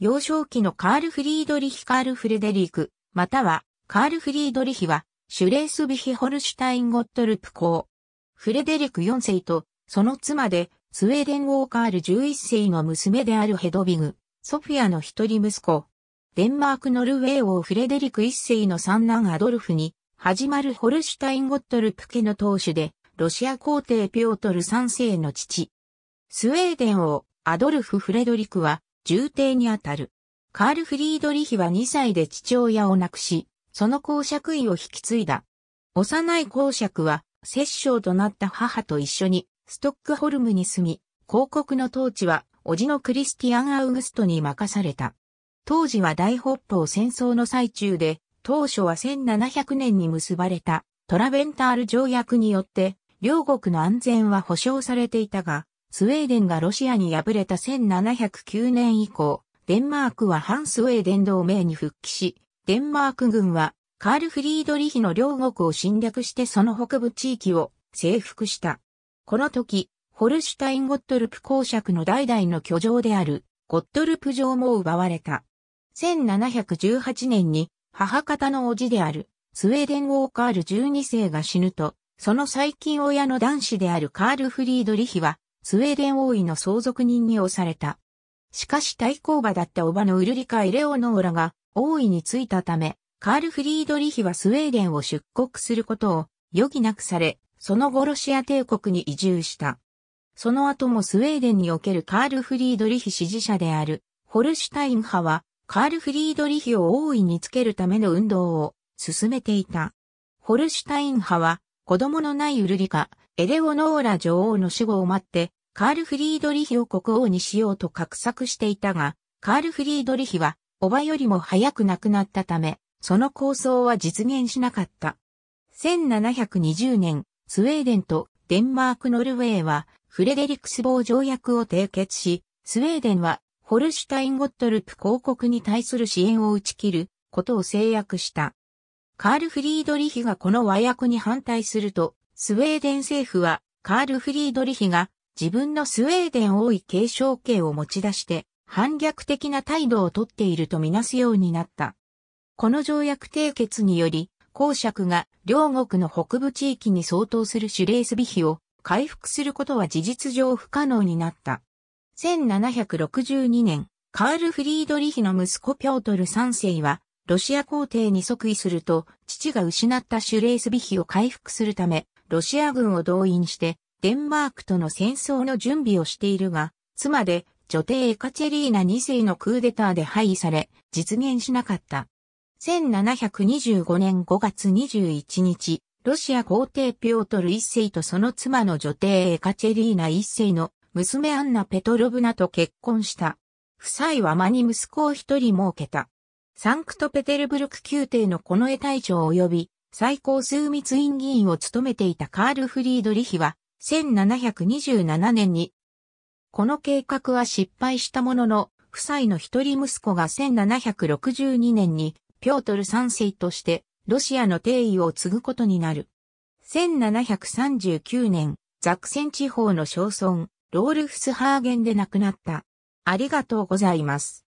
幼少期のカール・フリードリヒ・カール・フレデリク、またはカール・フリードリヒは、シュレースビヒ・ホルシュタイン・ゴットルプ公。フレデリク4世と、その妻で、スウェーデン王カール11世の娘であるヘドビグ、ソフィアの一人息子。デンマーク・ノルウェー王フレデリク1世の三男アドルフに、始まるホルシュタイン・ゴットルプ家の当主で、ロシア皇帝ピョートル3世の父。スウェーデン王、アドルフ・フレドリクは、重帝にあたる。カール・フリードリヒは2歳で父親を亡くし、その公爵位を引き継いだ。幼い公爵は、摂政となった母と一緒に、ストックホルムに住み、広告の統治は、叔父のクリスティアン・アウグストに任された。当時は大北方戦争の最中で、当初は1700年に結ばれたトラベンタール条約によって、両国の安全は保障されていたが、スウェーデンがロシアに敗れた1709年以降、デンマークは反スウェーデン同盟に復帰し、デンマーク軍はカール・フリードリヒの両国を侵略してその北部地域を征服した。この時、ホルシュタイン・ゴットルプ公爵の代々の居城であるゴットルプ城も奪われた。1718年に母方の叔父であるスウェーデン王カール12世が死ぬと、その最近親の男子であるカール・フリードリヒはスウェーデン王位の相続人に押された。しかし対抗馬だった叔母のウルリカ・エレオノーラが王位に就いたため、カール・フリードリヒはスウェーデンを出国することを余儀なくされ、その後ロシア帝国に移住した。その後もスウェーデンにおけるカール・フリードリヒ支持者であるホルシュタイン派は、カール・フリードリヒを王位につけるための運動を進めていた。ホルシュタイン派は、子供のないウルリカ、エレオノーラ女王の死後を待って、カール・フリードリヒを国王にしようと画策していたが、カール・フリードリヒは、おばよりも早く亡くなったため、その構想は実現しなかった。1720年、スウェーデンとデンマーク・ノルウェーは、フレデリクスボー条約を締結し、スウェーデンは、ホルシュタイン・ゴットルプ公国に対する支援を打ち切ることを制約した。カール・フリードリヒがこの和訳に反対すると、スウェーデン政府は、カール・フリードリヒが自分のスウェーデン王位継承権を持ち出して反逆的な態度をとっているとみなすようになった。この条約締結により、公爵が両国の北部地域に相当するシュレースビヒを回復することは事実上不可能になった。1762年、カール・フリードリヒの息子ピョートル3世は、ロシア皇帝に即位すると、父が失ったシュレースビヒを回復するため、ロシア軍を動員して、デンマークとの戦争の準備をしているが、妻で女帝エカチェリーナ2世のクーデターで廃位され、実現しなかった。1725年5月21日、ロシア皇帝ピョートル一世とその妻の女帝エカチェリーナ一世の娘アンナ・ペトロブナと結婚した。夫妻は間に息子を一人設けた。サンクトペテルブルク宮廷のこの絵隊長及び最高枢密院議員を務めていたカール・フリードリヒは1727年に。この計画は失敗したものの、夫妻の一人息子が1762年に、ピョートル三世として、ロシアの帝位を継ぐことになる。1739年、ザクセン地方の小村、ロールフスハーゲンで亡くなった。ありがとうございます。